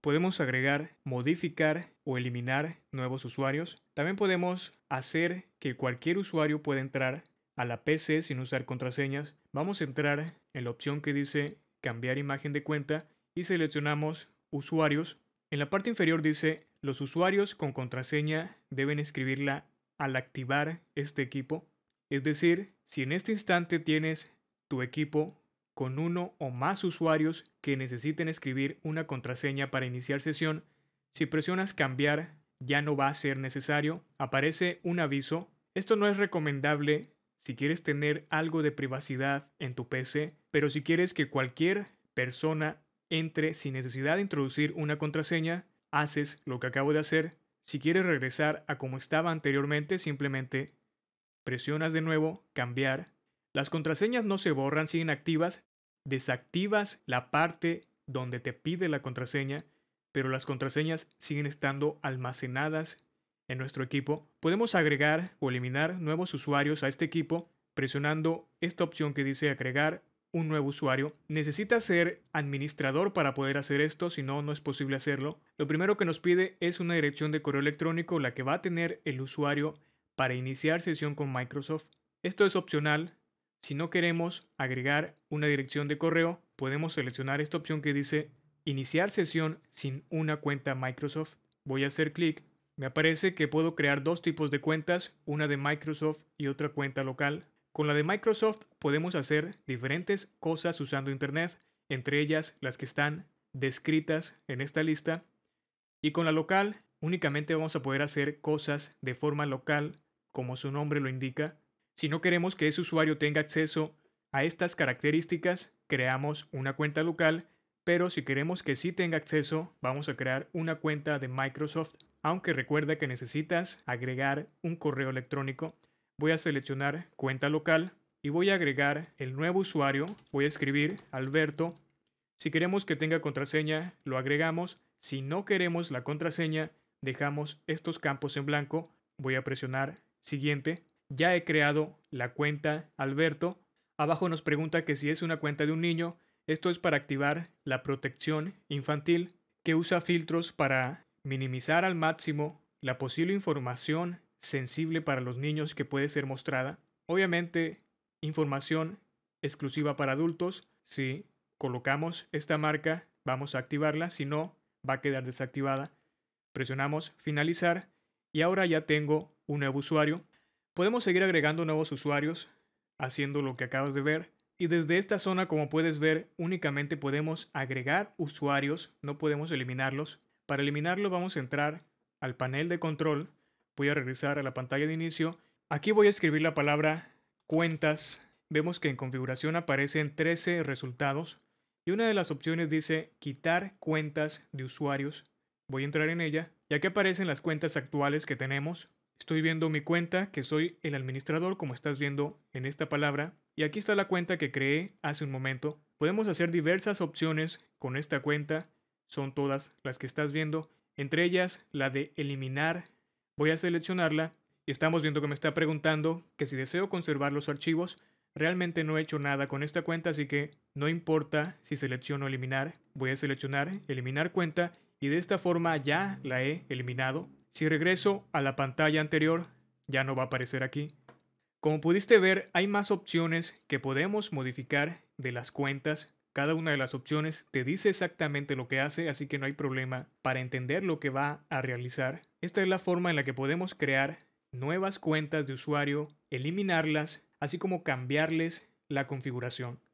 Podemos agregar, modificar o eliminar nuevos usuarios. También podemos hacer que cualquier usuario pueda entrar a la PC sin usar contraseñas. Vamos a entrar en la opción que dice cambiar imagen de cuenta y seleccionamos usuarios. En la parte inferior dice los usuarios con contraseña deben escribirla al activar este equipo. Es decir, si en este instante tienes tu equipo con uno o más usuarios que necesiten escribir una contraseña para iniciar sesión, si presionas cambiar ya no va a ser necesario, aparece un aviso. Esto no es recomendable si quieres tener algo de privacidad en tu PC, pero si quieres que cualquier persona entre sin necesidad de introducir una contraseña, haces lo que acabo de hacer. Si quieres regresar a como estaba anteriormente, simplemente presionas de nuevo cambiar. Las contraseñas no se borran, siguen activas, desactivas la parte donde te pide la contraseña, pero las contraseñas siguen estando almacenadas en nuestro equipo, podemos agregar o eliminar nuevos usuarios a este equipo presionando esta opción que dice agregar un nuevo usuario. Necesitas ser administrador para poder hacer esto, si no, no es posible hacerlo. Lo primero que nos pide es una dirección de correo electrónico, la que va a tener el usuario para iniciar sesión con Microsoft. Esto es opcional, si no queremos agregar una dirección de correo, podemos seleccionar esta opción que dice Iniciar sesión sin una cuenta Microsoft. Voy a hacer clic. Me aparece que puedo crear dos tipos de cuentas, una de Microsoft y otra cuenta local. Con la de Microsoft podemos hacer diferentes cosas usando Internet, entre ellas las que están descritas en esta lista. Y con la local únicamente vamos a poder hacer cosas de forma local, como su nombre lo indica, si no queremos que ese usuario tenga acceso a estas características, creamos una cuenta local, pero si queremos que sí tenga acceso, vamos a crear una cuenta de Microsoft, aunque recuerda que necesitas agregar un correo electrónico. Voy a seleccionar cuenta local y voy a agregar el nuevo usuario. Voy a escribir Alberto. Si queremos que tenga contraseña, lo agregamos. Si no queremos la contraseña, dejamos estos campos en blanco. Voy a presionar siguiente. Ya he creado la cuenta Alberto. Abajo nos pregunta que si es una cuenta de un niño, esto es para activar la protección infantil que usa filtros para minimizar al máximo la posible información sensible para los niños que puede ser mostrada. Obviamente, información exclusiva para adultos. Si colocamos esta marca, vamos a activarla. Si no, va a quedar desactivada. Presionamos finalizar y ahora ya tengo un nuevo usuario. Podemos seguir agregando nuevos usuarios, haciendo lo que acabas de ver, y desde esta zona, como puedes ver, únicamente podemos agregar usuarios, no podemos eliminarlos. Para eliminarlo vamos a entrar al panel de control, voy a regresar a la pantalla de inicio. Aquí voy a escribir la palabra cuentas. Vemos que en configuración aparecen 13 resultados y una de las opciones dice quitar cuentas de usuarios. Voy a entrar en ella y aquí aparecen las cuentas actuales que tenemos. Estoy viendo mi cuenta, que soy el administrador, como estás viendo en esta palabra, y aquí está la cuenta que creé hace un momento. Podemos hacer diversas opciones con esta cuenta, son todas las que estás viendo, entre ellas la de eliminar. Voy a seleccionarla y estamos viendo que me está preguntando que si deseo conservar los archivos, realmente no he hecho nada con esta cuenta, así que no importa si selecciono eliminar, voy a seleccionar eliminar cuenta y de esta forma ya la he eliminado. Si regreso a la pantalla anterior, ya no va a aparecer aquí. Como pudiste ver, hay más opciones que podemos modificar de las cuentas. Cada una de las opciones te dice exactamente lo que hace, así que no hay problema para entender lo que va a realizar. Esta es la forma en la que podemos crear nuevas cuentas de usuario, eliminarlas, así como cambiarles la configuración.